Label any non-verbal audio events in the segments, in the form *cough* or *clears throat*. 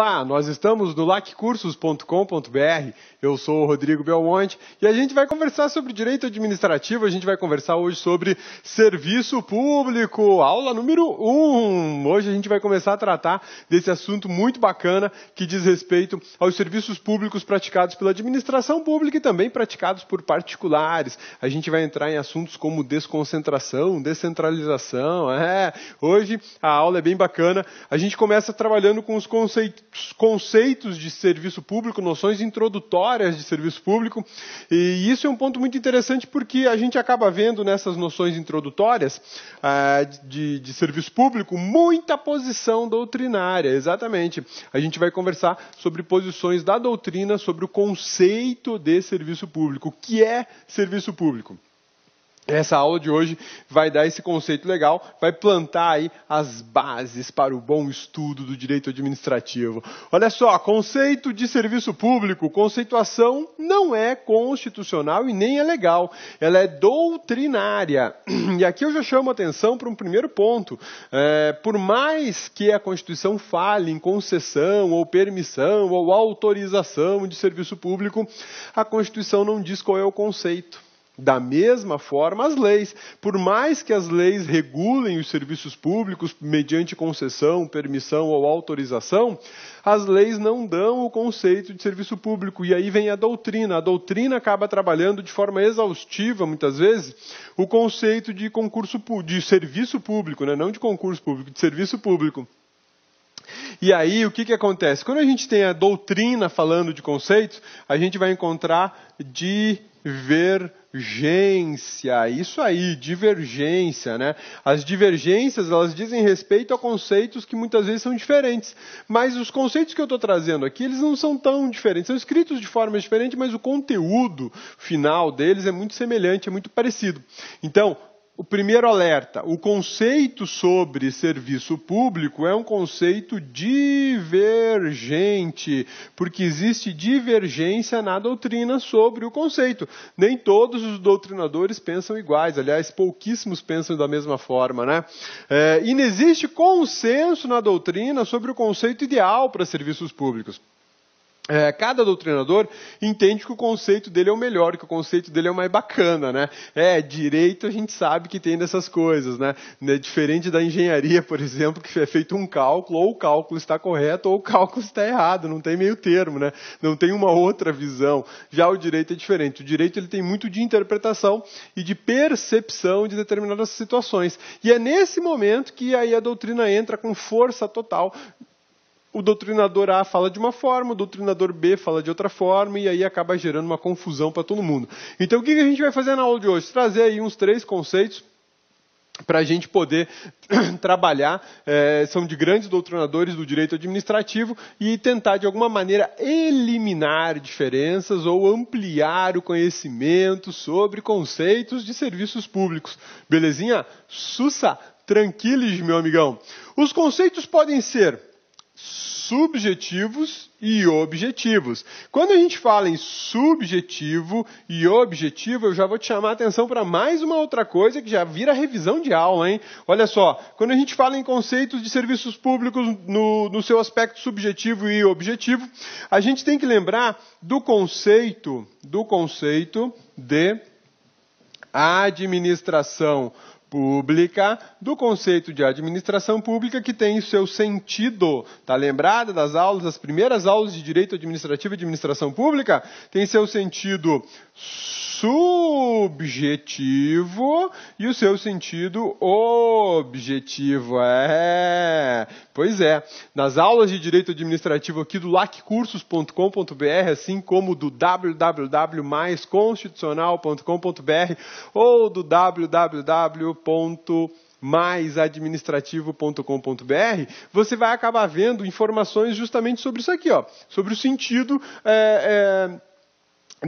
Olá, nós estamos no lacursos.com.br. Eu sou o Rodrigo Belmonte e a gente vai conversar sobre direito administrativo. A gente vai conversar hoje sobre serviço público, aula número 1. Um. Hoje a gente vai começar a tratar desse assunto muito bacana que diz respeito aos serviços públicos praticados pela administração pública e também praticados por particulares. A gente vai entrar em assuntos como desconcentração, descentralização. É, hoje a aula é bem bacana. A gente começa trabalhando com os conceitos conceitos de serviço público, noções introdutórias de serviço público, e isso é um ponto muito interessante porque a gente acaba vendo nessas noções introdutórias ah, de, de serviço público muita posição doutrinária, exatamente. A gente vai conversar sobre posições da doutrina sobre o conceito de serviço público, o que é serviço público. Essa aula de hoje vai dar esse conceito legal, vai plantar aí as bases para o bom estudo do direito administrativo. Olha só, conceito de serviço público, conceituação não é constitucional e nem é legal, ela é doutrinária. *clears throat* E aqui eu já chamo atenção para um primeiro ponto. É, por mais que a Constituição fale em concessão ou permissão ou autorização de serviço público, a Constituição não diz qual é o conceito. Da mesma forma, as leis. Por mais que as leis regulem os serviços públicos mediante concessão, permissão ou autorização, as leis não dão o conceito de serviço público. E aí vem a doutrina. A doutrina acaba trabalhando de forma exaustiva, muitas vezes, o conceito de concurso de serviço público, né? não de concurso público, de serviço público. E aí, o que, que acontece? Quando a gente tem a doutrina falando de conceitos, a gente vai encontrar divergência. Isso aí, divergência, né? As divergências, elas dizem respeito a conceitos que muitas vezes são diferentes. Mas os conceitos que eu estou trazendo aqui, eles não são tão diferentes. São escritos de forma diferente, mas o conteúdo final deles é muito semelhante, é muito parecido. Então, o primeiro alerta: o conceito sobre serviço público é um conceito divergente, porque existe divergência na doutrina sobre o conceito. Nem todos os doutrinadores pensam iguais, aliás, pouquíssimos pensam da mesma forma, né? É, e não existe consenso na doutrina sobre o conceito ideal para serviços públicos. É, cada doutrinador entende que o conceito dele é o melhor, que o conceito dele é o mais bacana, né? É, direito a gente sabe que tem dessas coisas, né? É diferente da engenharia, por exemplo, que é feito um cálculo, ou o cálculo está correto, ou o cálculo está errado, não tem meio termo, né? Não tem uma outra visão. Já o direito é diferente. O direito ele tem muito de interpretação e de percepção de determinadas situações. E é nesse momento que aí a doutrina entra com força total, o doutrinador A fala de uma forma, o doutrinador B fala de outra forma, e aí acaba gerando uma confusão para todo mundo. Então, o que a gente vai fazer na aula de hoje? Trazer aí uns três conceitos para a gente poder *clears throat* trabalhar, é, são de grandes doutrinadores do direito administrativo e tentar de alguma maneira eliminar diferenças ou ampliar o conhecimento sobre conceitos de serviços públicos. Belezinha? Sussa, tranquilos, meu amigão. Os conceitos podem ser subjetivos e objetivos. Quando a gente fala em subjetivo e objetivo, eu já vou te chamar a atenção para mais uma outra coisa que já vira revisão de aula, hein? Olha só, quando a gente fala em conceitos de serviços públicos no, no seu aspecto subjetivo e objetivo, a gente tem que lembrar do conceito, do conceito de administração pública, do conceito de administração pública que tem o seu sentido. Tá lembrada das aulas, das primeiras aulas de direito administrativo e administração pública? Tem seu sentido subjetivo e o seu sentido objetivo. É. Pois é. Nas aulas de direito administrativo aqui do laccursos.com.br, assim como do constitucional.com.br ou do www ponto mais administrativo.com.br, você vai acabar vendo informações justamente sobre isso aqui, ó, sobre o sentido. É, é,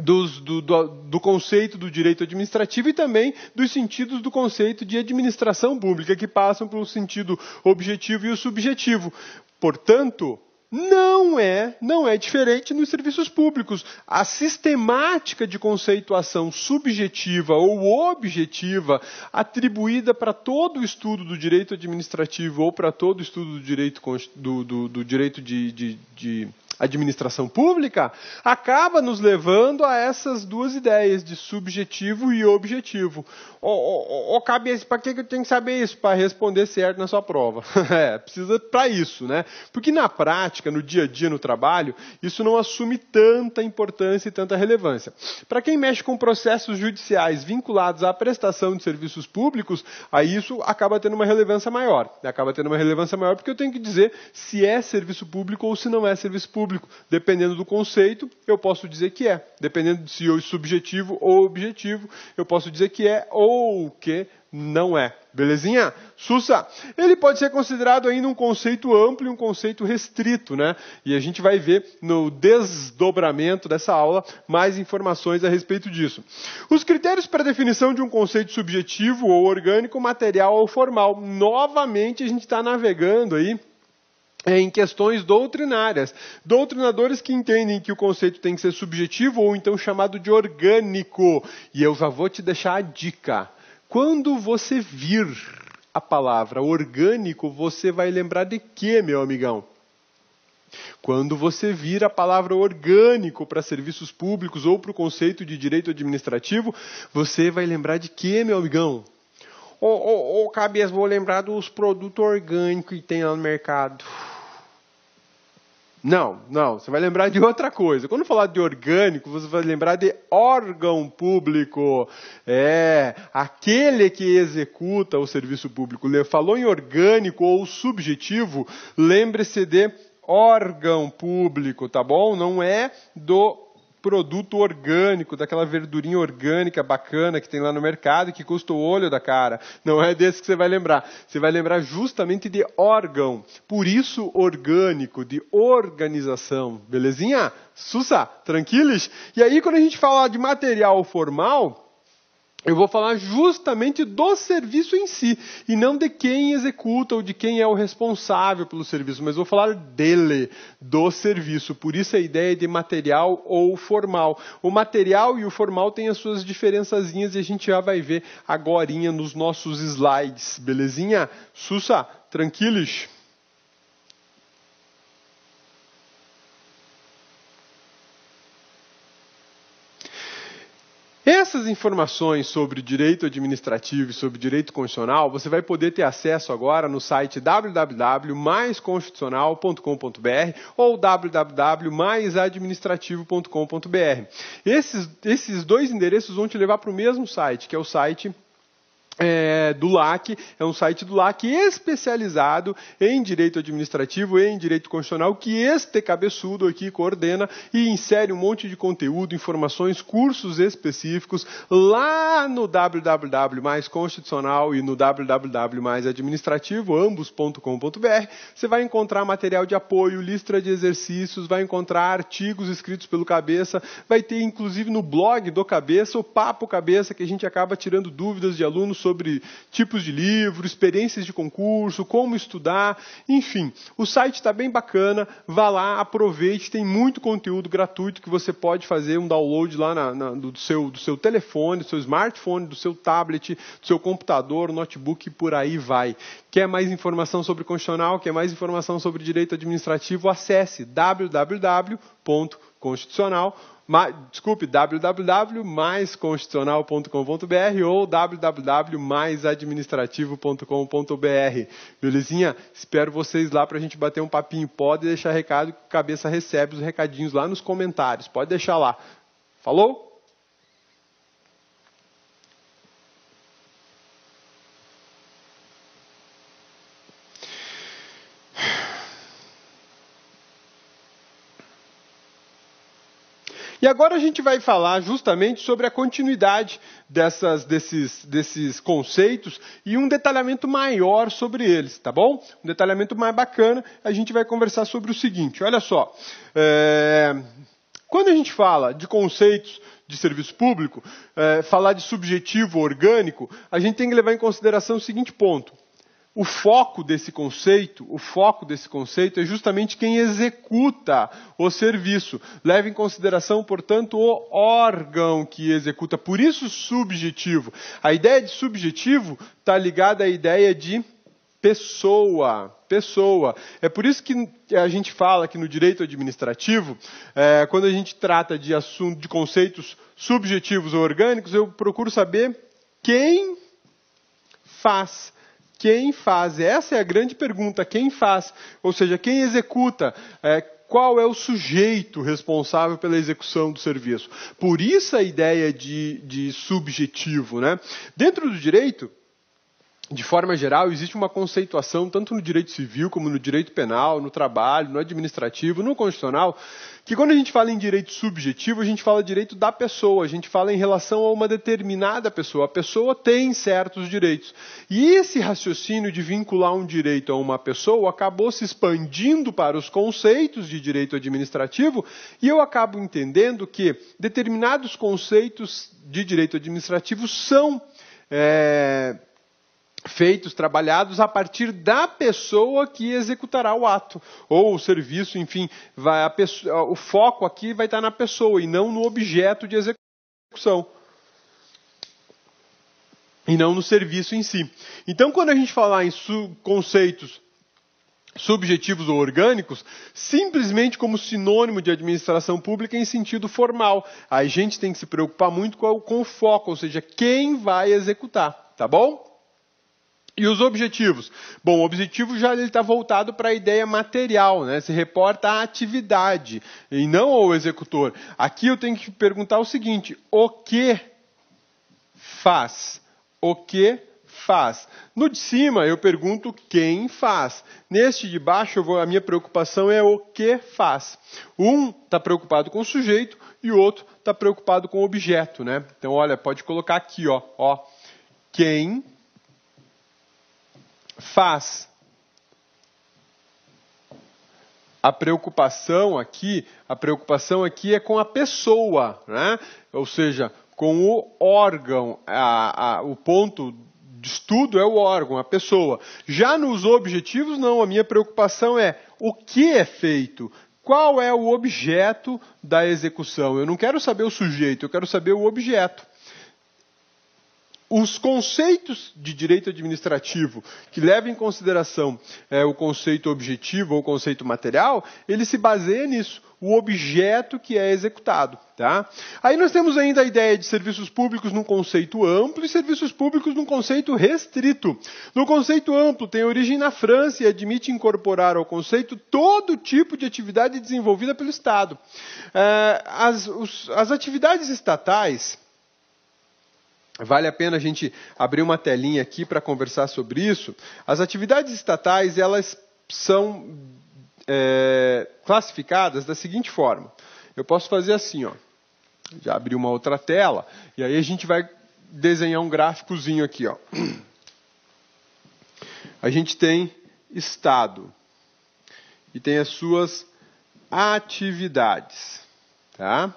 dos, do, do, do, conceito do direito administrativo e também dos sentidos do conceito de administração pública, que passam pelo sentido objetivo e o subjetivo. Portanto, não é, não é diferente nos serviços públicos. A sistemática de conceituação subjetiva ou objetiva atribuída para todo o estudo do direito administrativo ou para todo o estudo do direito, do, do, do direito de, de, de administração pública, acaba nos levando a essas duas ideias de subjetivo e objetivo. Ô, oh, oh, oh, cabeça, para que eu tenho que saber isso? Para responder certo na sua prova. *laughs* é, precisa para isso, né? Porque na prática, no dia a dia, no trabalho, isso não assume tanta importância e tanta relevância. Para quem mexe com processos judiciais vinculados à prestação de serviços públicos, aí isso acaba tendo uma relevância maior. Acaba tendo uma relevância maior porque eu tenho que dizer se é serviço público ou se não é serviço público público. Dependendo do conceito, eu posso dizer que é. Dependendo se é subjetivo ou objetivo, eu posso dizer que é ou que não é. Belezinha? Sussa! Ele pode ser considerado ainda um conceito amplo e um conceito restrito, né? E a gente vai ver no desdobramento dessa aula mais informações a respeito disso. Os critérios para definição de um conceito subjetivo ou orgânico, material ou formal. Novamente a gente está navegando aí é, em questões doutrinárias. Doutrinadores que entendem que o conceito tem que ser subjetivo ou então chamado de orgânico. E eu já vou te deixar a dica. Quando você vir a palavra orgânico, você vai lembrar de quê, meu amigão? Quando você vir a palavra orgânico para serviços públicos ou para o conceito de direito administrativo, você vai lembrar de quê, meu amigão? Ô, oh, oh, oh, cabeça, vou lembrar dos produtos orgânicos que tem lá no mercado não, não, você vai lembrar de outra coisa. Quando falar de orgânico, você vai lembrar de órgão público. É, aquele que executa o serviço público. Falou em orgânico ou subjetivo, lembre-se de órgão público, tá bom? Não é do produto orgânico, daquela verdurinha orgânica bacana que tem lá no mercado e que custa o olho da cara. Não é desse que você vai lembrar. Você vai lembrar justamente de órgão. Por isso, orgânico, de organização. Belezinha? Sussa, tranquilos? E aí, quando a gente fala de material formal, eu vou falar justamente do serviço em si, e não de quem executa ou de quem é o responsável pelo serviço, mas vou falar dele, do serviço. Por isso a ideia de material ou formal. O material e o formal têm as suas diferençazinhas e a gente já vai ver agorinha nos nossos slides, belezinha? Sussa, tranquilos? essas informações sobre direito administrativo e sobre direito constitucional, você vai poder ter acesso agora no site www.maisconstitucional.com.br ou www.maisadministrativo.com.br. Esses, esses dois endereços vão te levar para o mesmo site, que é o site é, do LAC, é um site do LAC especializado em direito administrativo e em direito constitucional, que este cabeçudo aqui coordena e insere um monte de conteúdo, informações, cursos específicos lá no www mais constitucional e no www mais administrativo, ambos.com.br. Você vai encontrar material de apoio, lista de exercícios, vai encontrar artigos escritos pelo Cabeça, vai ter inclusive no blog do Cabeça, o Papo Cabeça, que a gente acaba tirando dúvidas de alunos sobre tipos de livro, experiências de concurso, como estudar, enfim. O site está bem bacana, vá lá, aproveite, tem muito conteúdo gratuito que você pode fazer um download lá na, na, do, seu, do seu telefone, do seu smartphone, do seu tablet, do seu computador, notebook e por aí vai. Quer mais informação sobre constitucional, quer mais informação sobre direito administrativo, acesse www.constitucional.com desculpe, www.maisconstitucional.com.br ou www.maisadministrativo.com.br. Belezinha? Espero vocês lá para a gente bater um papinho. Pode deixar recado que o cabeça recebe os recadinhos lá nos comentários. Pode deixar lá. Falou? agora a gente vai falar justamente sobre a continuidade dessas, desses, desses conceitos e um detalhamento maior sobre eles, tá bom? Um detalhamento mais bacana, a gente vai conversar sobre o seguinte: olha só. É... Quando a gente fala de conceitos de serviço público, é, falar de subjetivo orgânico, a gente tem que levar em consideração o seguinte ponto. O foco desse conceito, o foco desse conceito é justamente quem executa o serviço. Leva em consideração, portanto, o órgão que executa. Por isso, subjetivo. A ideia de subjetivo está ligada à ideia de pessoa, pessoa. É por isso que a gente fala que no direito administrativo, é, quando a gente trata de assunto, de conceitos subjetivos ou orgânicos, eu procuro saber quem faz, quem faz? Essa é a grande pergunta: quem faz? Ou seja, quem executa? É, qual é o sujeito responsável pela execução do serviço? Por isso a ideia de, de subjetivo. Né? Dentro do direito, de forma geral, existe uma conceituação, tanto no direito civil como no direito penal, no trabalho, no administrativo, no constitucional, que quando a gente fala em direito subjetivo, a gente fala direito da pessoa, a gente fala em relação a uma determinada pessoa. A pessoa tem certos direitos. E esse raciocínio de vincular um direito a uma pessoa acabou se expandindo para os conceitos de direito administrativo, e eu acabo entendendo que determinados conceitos de direito administrativo são. É feitos, trabalhados a partir da pessoa que executará o ato ou o serviço, enfim, vai, pessoa, o foco aqui vai estar na pessoa e não no objeto de execução e não no serviço em si. Então, quando a gente falar em su conceitos subjetivos ou orgânicos, simplesmente como sinônimo de administração pública em sentido formal, a gente tem que se preocupar muito com o foco, ou seja, quem vai executar, tá bom? E os objetivos? Bom, o objetivo já está voltado para a ideia material, né? se reporta à atividade e não ao executor. Aqui eu tenho que perguntar o seguinte: o que faz? O que faz? No de cima eu pergunto quem faz. Neste de baixo vou, a minha preocupação é o que faz. Um está preocupado com o sujeito e o outro está preocupado com o objeto, né? Então olha, pode colocar aqui, ó, ó, quem faz. A preocupação aqui, a preocupação aqui é com a pessoa, né? ou seja, com o órgão. A, a, o ponto de estudo é o órgão, a pessoa. Já nos objetivos, não. A minha preocupação é o que é feito, qual é o objeto da execução. Eu não quero saber o sujeito, eu quero saber o objeto os conceitos de direito administrativo que levam em consideração é, o conceito objetivo ou o conceito material, ele se baseia nisso, o objeto que é executado. Tá? Aí nós temos ainda a ideia de serviços públicos num conceito amplo e serviços públicos num conceito restrito. No conceito amplo, tem origem na França e admite incorporar ao conceito todo tipo de atividade desenvolvida pelo Estado. É, as, os, as atividades estatais Vale a pena a gente abrir uma telinha aqui para conversar sobre isso. As atividades estatais elas são é, classificadas da seguinte forma. Eu posso fazer assim, ó. Já abri uma outra tela e aí a gente vai desenhar um gráficozinho aqui, ó. A gente tem estado e tem as suas atividades, tá?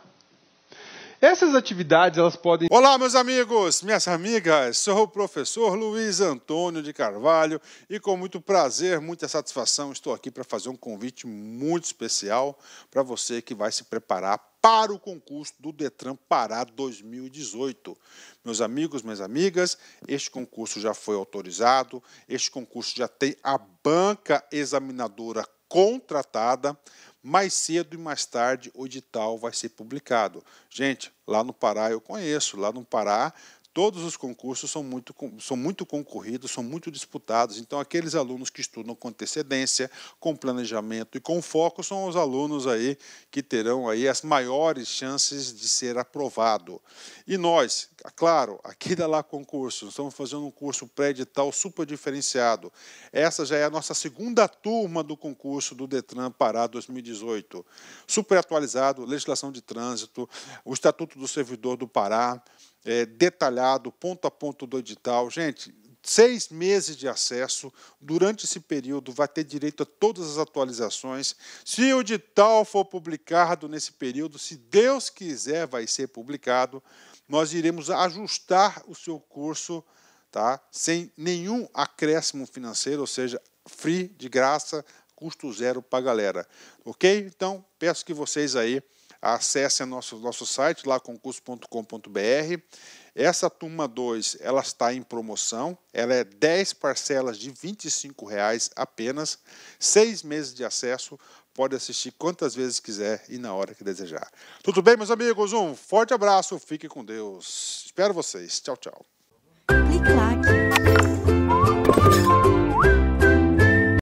Essas atividades elas podem. Olá, meus amigos, minhas amigas. Sou o professor Luiz Antônio de Carvalho e com muito prazer, muita satisfação, estou aqui para fazer um convite muito especial para você que vai se preparar para o concurso do Detran Pará 2018. Meus amigos, minhas amigas, este concurso já foi autorizado, este concurso já tem a banca examinadora contratada mais cedo e mais tarde o edital vai ser publicado. Gente, lá no Pará eu conheço, lá no Pará todos os concursos são muito, são muito concorridos, são muito disputados. Então, aqueles alunos que estudam com antecedência, com planejamento e com foco são os alunos aí que terão aí as maiores chances de ser aprovado. E nós, ah, claro, aqui da Lá Concurso, estamos fazendo um curso pré-edital super diferenciado. Essa já é a nossa segunda turma do concurso do Detran Pará 2018. Super atualizado, legislação de trânsito, o Estatuto do Servidor do Pará, é, detalhado, ponto a ponto do edital. Gente, seis meses de acesso. Durante esse período, vai ter direito a todas as atualizações. Se o edital for publicado nesse período, se Deus quiser, vai ser publicado nós iremos ajustar o seu curso tá? sem nenhum acréscimo financeiro, ou seja, free, de graça, custo zero para a galera. Ok? Então, peço que vocês aí acessem nosso, nosso site, lá concurso.com.br. Essa turma 2, ela está em promoção, ela é 10 parcelas de R$ reais apenas, seis meses de acesso, pode assistir quantas vezes quiser e na hora que desejar. Tudo bem, meus amigos? Um forte abraço, fique com Deus. Espero vocês. Tchau, tchau.